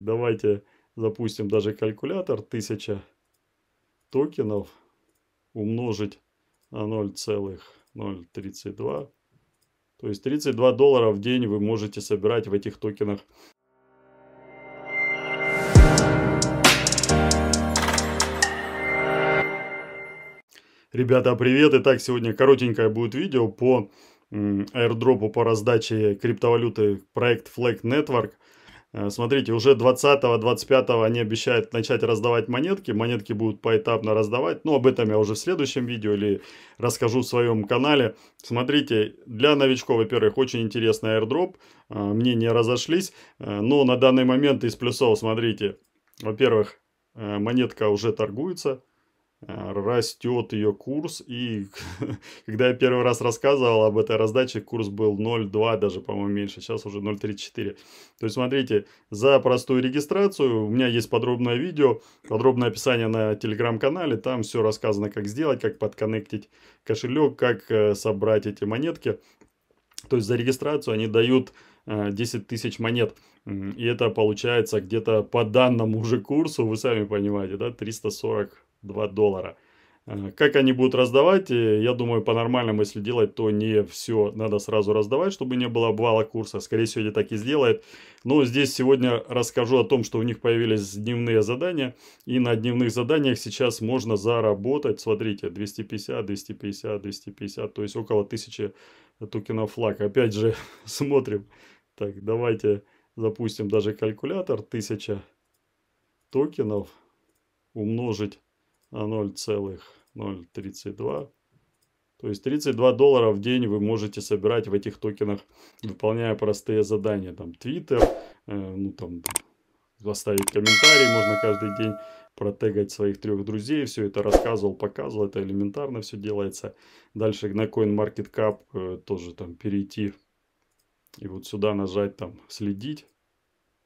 Давайте запустим даже калькулятор 1000 токенов умножить на 0,032. То есть 32 доллара в день вы можете собирать в этих токенах. Ребята, привет! Итак, сегодня коротенькое будет видео по аирдропу по раздаче криптовалюты проект Flag Network. Э, смотрите, уже 20-25 они обещают начать раздавать монетки. Монетки будут поэтапно раздавать. Но ну, об этом я уже в следующем видео или расскажу в своем канале. Смотрите, для новичков, во-первых, очень интересный airdrop. Э, мнения разошлись. Э, но на данный момент из плюсов, смотрите, во-первых, монетка уже торгуется. А, растет ее курс. И когда я первый раз рассказывал об этой раздаче, курс был 0,2, даже, по-моему, меньше. Сейчас уже 0,34. То есть, смотрите, за простую регистрацию у меня есть подробное видео, подробное описание на телеграм-канале. Там все рассказано, как сделать, как подконнектить кошелек, как э, собрать эти монетки. То есть, за регистрацию они дают 10 э, тысяч монет. И это получается где-то по данному уже курсу, вы сами понимаете, да, 342 доллара. Э, как они будут раздавать, э, я думаю, по-нормальному, если делать, то не все надо сразу раздавать, чтобы не было обвала курса. Скорее всего, они так и сделают. Но здесь сегодня расскажу о том, что у них появились дневные задания. И на дневных заданиях сейчас можно заработать, смотрите, 250, 250, 250, то есть около 1000 токенов флаг. Опять же, смотрим. Так, давайте запустим даже калькулятор. 1000 токенов умножить на 0,032. То есть 32 доллара в день вы можете собирать в этих токенах, выполняя простые задания. Там Twitter, э, ну там оставить комментарий, можно каждый день протегать своих трех друзей. Все это рассказывал, показывал, это элементарно все делается. Дальше на CoinMarketCap э, тоже там перейти и вот сюда нажать там «Следить».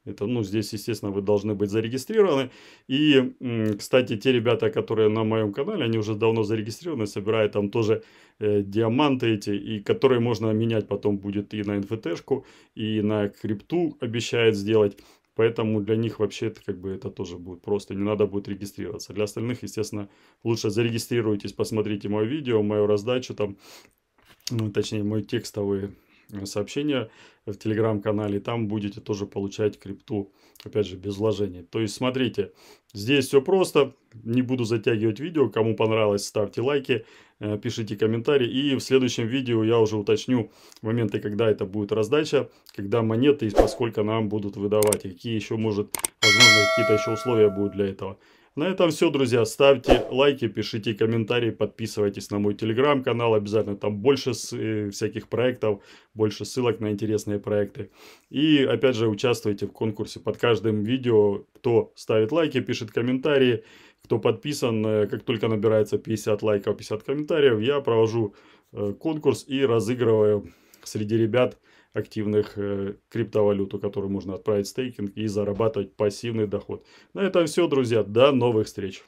Это, ну, здесь, естественно, вы должны быть зарегистрированы. И, кстати, те ребята, которые на моем канале, они уже давно зарегистрированы, собирают там тоже э, диаманты эти, и которые можно менять потом будет и на НФТшку, и на крипту обещает сделать. Поэтому для них вообще это как бы это тоже будет просто, не надо будет регистрироваться. Для остальных, естественно, лучше зарегистрируйтесь, посмотрите мое видео, мою раздачу там, ну, точнее, мой текстовый Э, сообщения в телеграм-канале, и там будете тоже получать крипту, опять же, без вложений. То есть, смотрите, здесь все просто, не буду затягивать видео, кому понравилось, ставьте лайки, э, пишите комментарии, и в следующем видео я уже уточню моменты, когда это будет раздача, когда монеты, и поскольку нам будут выдавать, какие еще, может, возможно, какие-то еще условия будут для этого. На этом все, друзья. Ставьте лайки, пишите комментарии, подписывайтесь на мой телеграм-канал. Обязательно там больше э, всяких проектов, больше ссылок на интересные проекты. И опять же участвуйте в конкурсе под каждым видео. Кто ставит лайки, пишет комментарии, кто подписан, э, как только набирается 50 лайков, 50 комментариев, я провожу э, конкурс и разыгрываю среди ребят активных э, криптовалюту, которую можно отправить стейкинг и зарабатывать пассивный доход. На этом все, друзья. До новых встреч!